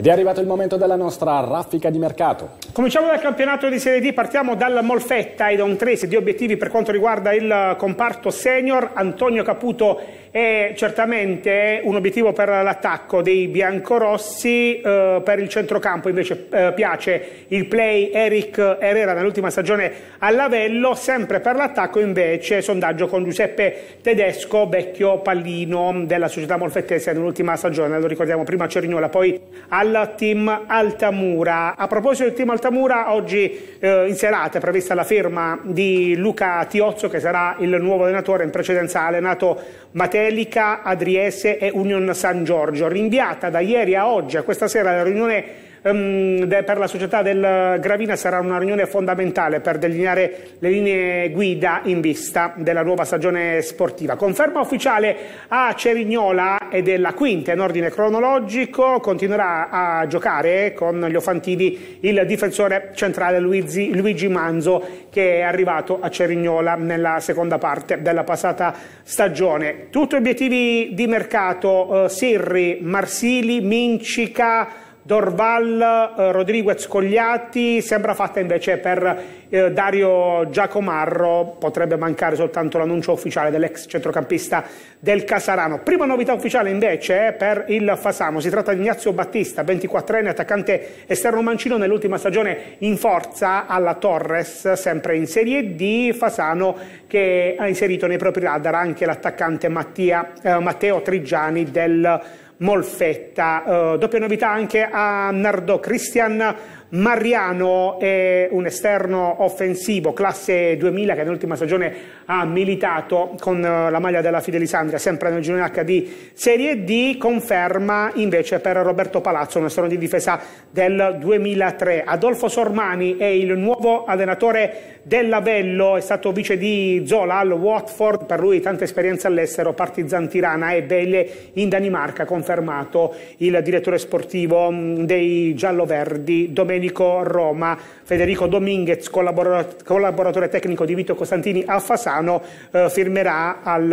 Ed è arrivato il momento della nostra raffica di mercato. Cominciamo dal campionato di Serie D, partiamo dalla Molfetta e da un 13 di obiettivi per quanto riguarda il comparto senior. Antonio Caputo è certamente un obiettivo per l'attacco dei biancorossi, eh, per il centrocampo invece eh, piace il play Eric Herrera nell'ultima stagione a Lavello, sempre per l'attacco invece sondaggio con Giuseppe Tedesco, vecchio pallino della società molfettese nell'ultima stagione, lo ricordiamo prima a Cerignola, poi al team Altamura. A proposito del team Altamura, oggi eh, in serata è prevista la firma di Luca Tiozzo che sarà il nuovo allenatore, in precedenza ha allenato Matteo evangelica a Trieste è Union San Giorgio, rinviata da ieri a oggi, a questa sera la riunione um, de, per la società del Gravina sarà una riunione fondamentale per delineare le linee guida in vista della nuova stagione sportiva. Conferma ufficiale a Cerignola e della Quinta in ordine cronologico, continuerà a giocare con gli Ofantini il difensore centrale Luigi, Luigi Manzo che è arrivato a Cerignola nella seconda parte della passata stagione. Tutti obiettivi di mercato, eh, Sirri, Marsili, Mincica, Dorval, eh, Rodriguez Cogliatti, sembra fatta invece per eh, Dario Giacomarro, potrebbe mancare soltanto l'annuncio ufficiale dell'ex centrocampista del Casarano. Prima novità ufficiale invece per il Fasano, si tratta di Ignazio Battista, 24enne attaccante esterno mancino nell'ultima stagione in forza alla Torres, sempre in Serie D, Fasano che ha inserito nei propri radar anche l'attaccante eh, Matteo Trigiani del Casarano Molfetta. Uh, doppia novità anche a Nardo Christian Mariano è un esterno offensivo, classe 2000, che nell'ultima stagione ha militato con eh, la maglia della Fidelisandria, sempre nel girone HD Serie D, conferma invece per Roberto Palazzo, un esterno di difesa del 2003. Adolfo Sormani è il nuovo allenatore dell'Avello, è stato vice di Zola al Watford, per lui tanta esperienza all'estero, Partizan Tirana e Belle in Danimarca, confermato il direttore sportivo mm, dei Giallo Verdi, domenica medico Roma, Federico Dominguez, collaboratore tecnico di Vito Costantini a Fasano, eh, firmerà al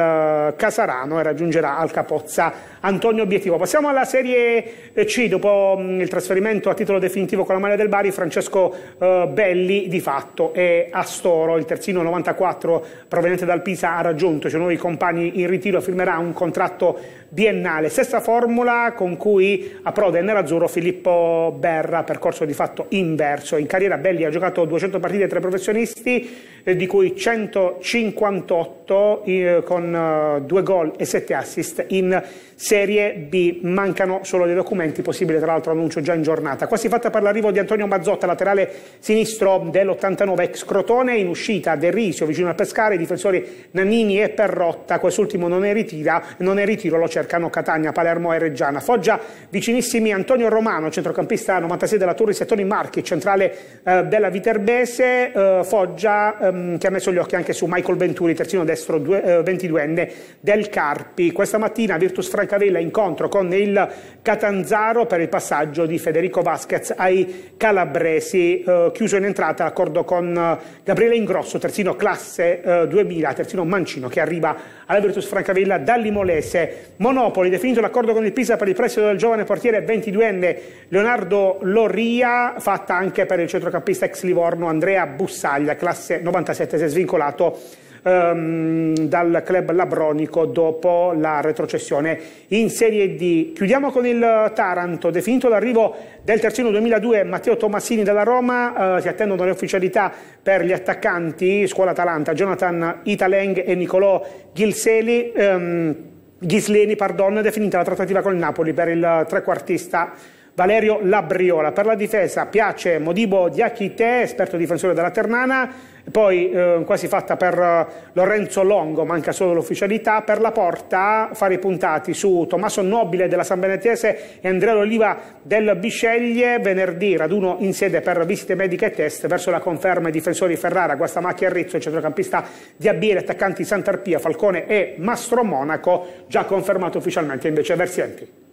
eh, Casarano e raggiungerà al Capozza Antonio Obiettivo. Passiamo alla Serie eh, C, dopo mh, mm, il trasferimento a titolo definitivo con la maglia del Bari, Francesco eh, Belli di fatto e Astoro, il terzino 94 proveniente dal Pisa ha raggiunto i suoi nuovi compagni in ritiro, firmerà un contratto biennale. Stessa formula con cui approda il nerazzurro Filippo Berra, percorso di fatto fatto inverso. In carriera Belli ha giocato 200 partite tra i professionisti, eh, di cui 158 eh, con eh, 2 gol e 7 assist in Serie B, mancano solo dei documenti, possibile tra l'altro annuncio già in giornata. Quasi fatta per l'arrivo di Antonio Mazzotta, laterale sinistro dell'89 ex Crotone, in uscita del Risio vicino al Pescare, i difensori Nannini e Perrotta, quest'ultimo non è, ritira, non è ritiro, lo cercano Catania, Palermo e Reggiana. Foggia vicinissimi Antonio Romano, centrocampista 96 della Turri, Settoni Marchi, centrale eh, della Viterbese, eh, Foggia ehm, che ha messo gli occhi anche su Michael Venturi, terzino destro due, eh, 22enne del Carpi. Questa mattina Virtus Francesco Francavilla incontro con il Catanzaro per il passaggio di Federico Vasquez ai Calabresi, eh, chiuso in entrata l'accordo con eh, Gabriele Ingrosso, terzino classe eh, 2000, terzino mancino che arriva alla Virtus Francavilla dall'Imolese. Monopoli, definito l'accordo con il Pisa per il prestito del giovane portiere 22enne Leonardo Loria, fatta anche per il centrocampista ex Livorno Andrea Bussaglia, classe 97, si è svincolato ehm, dal club labronico dopo la retrocessione in Serie D. Chiudiamo con il Taranto, definito l'arrivo del terzino 2002 Matteo Tomassini dalla Roma, eh, si attendono le ufficialità per gli attaccanti, scuola Atalanta, Jonathan Italeng e Nicolò Gilseli. Ehm, Ghisleni, pardon, è definita la trattativa con il Napoli per il trequartista Valerio Labriola. Per la difesa piace Modibo Diachite, esperto difensore della Ternana, poi eh, quasi fatta per eh, Lorenzo Longo, manca solo l'ufficialità, per la porta fare i puntati su Tommaso Nobile della San Benettese e Andrea Oliva del Bisceglie, venerdì raduno in sede per visite mediche e test verso la conferma i difensori Ferrara, Guastamacchi e Rizzo, il centrocampista di Abbiere, attaccanti Sant'Arpia, Falcone e Mastro Monaco, già confermato ufficialmente invece Versienti.